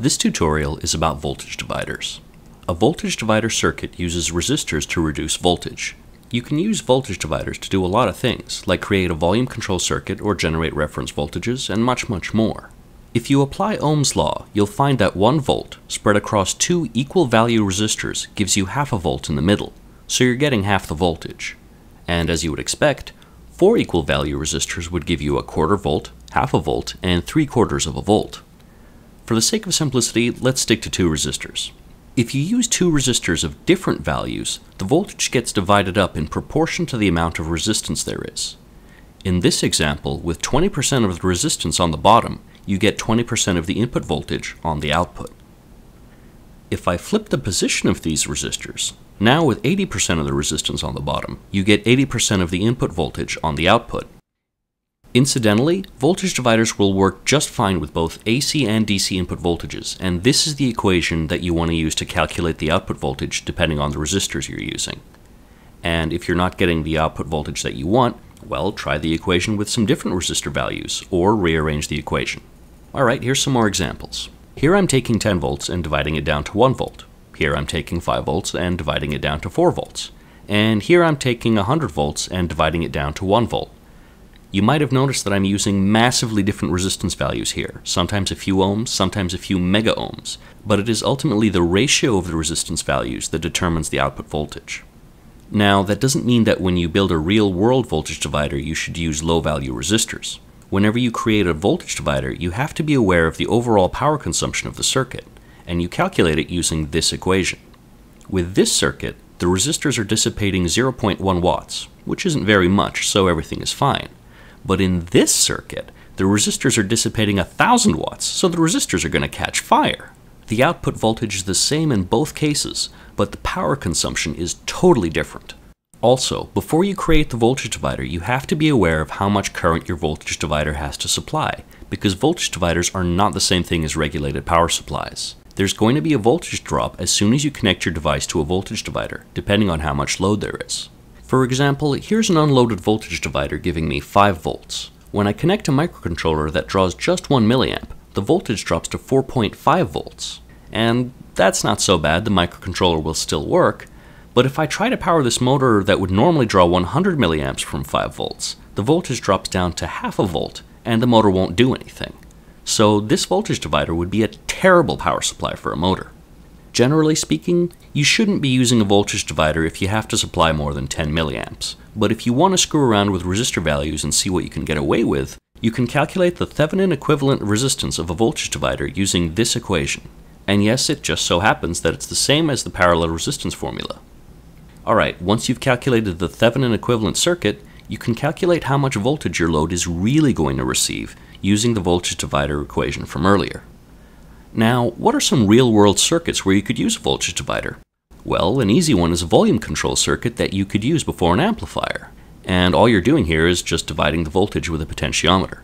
This tutorial is about voltage dividers. A voltage divider circuit uses resistors to reduce voltage. You can use voltage dividers to do a lot of things, like create a volume control circuit or generate reference voltages, and much, much more. If you apply Ohm's law, you'll find that 1 volt spread across two equal value resistors gives you half a volt in the middle, so you're getting half the voltage. And as you would expect, four equal value resistors would give you a quarter volt, half a volt, and three quarters of a volt. For the sake of simplicity, let's stick to two resistors. If you use two resistors of different values, the voltage gets divided up in proportion to the amount of resistance there is. In this example, with 20% of the resistance on the bottom, you get 20% of the input voltage on the output. If I flip the position of these resistors, now with 80% of the resistance on the bottom, you get 80% of the input voltage on the output, Incidentally, voltage dividers will work just fine with both AC and DC input voltages, and this is the equation that you want to use to calculate the output voltage depending on the resistors you're using. And if you're not getting the output voltage that you want, well, try the equation with some different resistor values, or rearrange the equation. Alright, here's some more examples. Here I'm taking 10 volts and dividing it down to 1 volt. Here I'm taking 5 volts and dividing it down to 4 volts. And here I'm taking 100 volts and dividing it down to 1 volt you might have noticed that I'm using massively different resistance values here, sometimes a few ohms, sometimes a few mega ohms, but it is ultimately the ratio of the resistance values that determines the output voltage. Now, that doesn't mean that when you build a real-world voltage divider you should use low-value resistors. Whenever you create a voltage divider, you have to be aware of the overall power consumption of the circuit, and you calculate it using this equation. With this circuit, the resistors are dissipating 0.1 watts, which isn't very much, so everything is fine but in this circuit, the resistors are dissipating 1000 watts, so the resistors are going to catch fire. The output voltage is the same in both cases, but the power consumption is totally different. Also, before you create the voltage divider, you have to be aware of how much current your voltage divider has to supply, because voltage dividers are not the same thing as regulated power supplies. There's going to be a voltage drop as soon as you connect your device to a voltage divider, depending on how much load there is. For example, here's an unloaded voltage divider giving me 5 volts. When I connect a microcontroller that draws just 1 milliamp, the voltage drops to 4.5 volts. And that's not so bad, the microcontroller will still work, but if I try to power this motor that would normally draw 100 milliamps from 5 volts, the voltage drops down to half a volt and the motor won't do anything. So this voltage divider would be a terrible power supply for a motor. Generally speaking, you shouldn't be using a voltage divider if you have to supply more than 10 milliamps, but if you want to screw around with resistor values and see what you can get away with, you can calculate the Thevenin equivalent resistance of a voltage divider using this equation. And yes, it just so happens that it's the same as the parallel resistance formula. Alright, once you've calculated the Thevenin equivalent circuit, you can calculate how much voltage your load is really going to receive using the voltage divider equation from earlier. Now, what are some real-world circuits where you could use a voltage divider? Well, an easy one is a volume control circuit that you could use before an amplifier, and all you're doing here is just dividing the voltage with a potentiometer.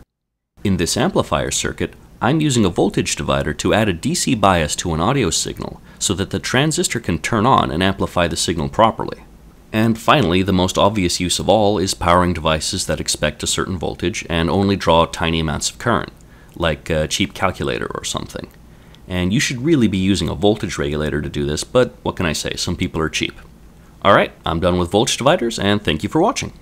In this amplifier circuit, I'm using a voltage divider to add a DC bias to an audio signal so that the transistor can turn on and amplify the signal properly. And finally, the most obvious use of all is powering devices that expect a certain voltage and only draw tiny amounts of current, like a cheap calculator or something and you should really be using a voltage regulator to do this, but what can I say, some people are cheap. Alright, I'm done with voltage dividers, and thank you for watching.